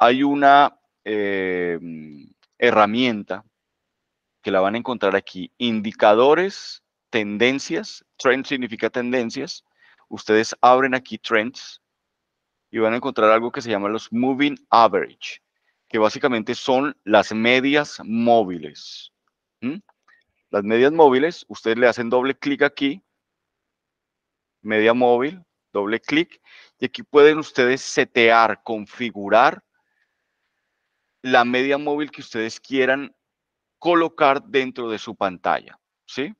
Hay una eh, herramienta que la van a encontrar aquí, indicadores, tendencias, trend significa tendencias. Ustedes abren aquí trends y van a encontrar algo que se llama los moving average, que básicamente son las medias móviles. Las medias móviles, ustedes le hacen doble clic aquí, media móvil, doble clic, y aquí pueden ustedes setear, configurar la media móvil que ustedes quieran colocar dentro de su pantalla, ¿sí?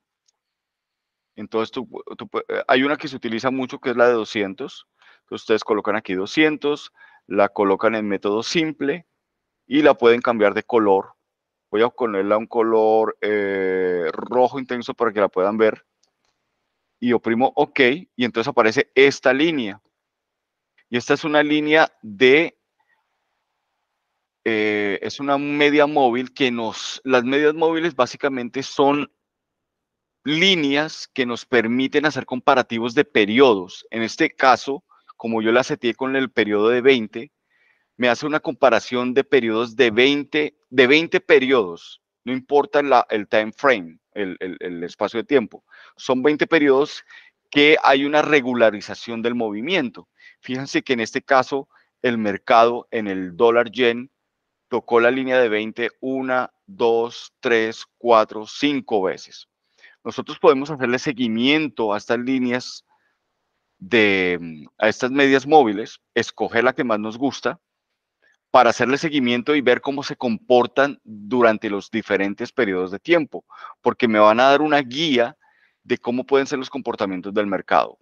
Entonces, eh, eh, hay una que se utiliza mucho que es la de 200. Entonces, ustedes colocan aquí 200, la colocan en método simple y la pueden cambiar de color. Voy a ponerla un color eh, rojo intenso para que la puedan ver. Y oprimo OK y entonces aparece esta línea. Y esta es una línea de eh, es una media móvil que nos, las medias móviles básicamente son líneas que nos permiten hacer comparativos de periodos. En este caso, como yo la seteé con el periodo de 20, me hace una comparación de periodos de 20, de 20 periodos, no importa el time frame, el, el espacio de tiempo. Son 20 periodos que hay una regularización del movimiento. Fíjense que en este caso el mercado en el dólar yen tocó la línea de 20 una, dos, tres, cuatro, cinco veces. Nosotros podemos hacerle seguimiento a estas líneas de a estas medias móviles, escoger la que más nos gusta para hacerle seguimiento y ver cómo se comportan durante los diferentes periodos de tiempo, porque me van a dar una guía de cómo pueden ser los comportamientos del mercado.